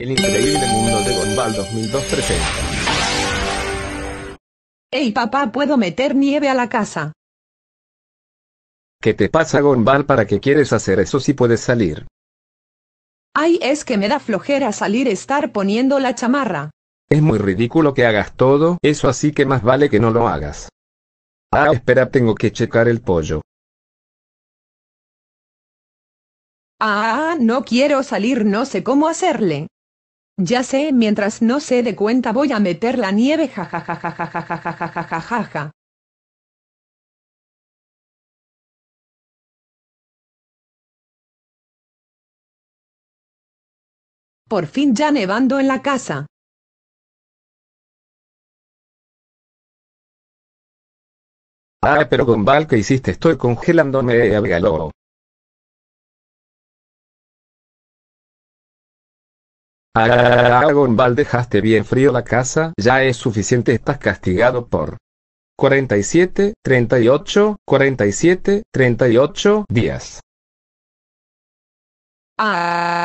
El increíble mundo de Gonval 2002 ¡Ey papá, puedo meter nieve a la casa! ¿Qué te pasa Gonval? ¿Para qué quieres hacer eso si puedes salir? Ay, es que me da flojera salir estar poniendo la chamarra. Es muy ridículo que hagas todo eso así que más vale que no lo hagas. Ah, espera, tengo que checar el pollo. Ah, no quiero salir, no sé cómo hacerle. Ya sé, mientras no se dé cuenta voy a meter la nieve jajajajajajajajajajajaja. Por fin ya nevando en la casa. Ah, pero con Val que hiciste estoy congelándome a Aragón Val dejaste bien frío la casa, ya es suficiente estás castigado por 47, 38, 47, 38 días. Ah.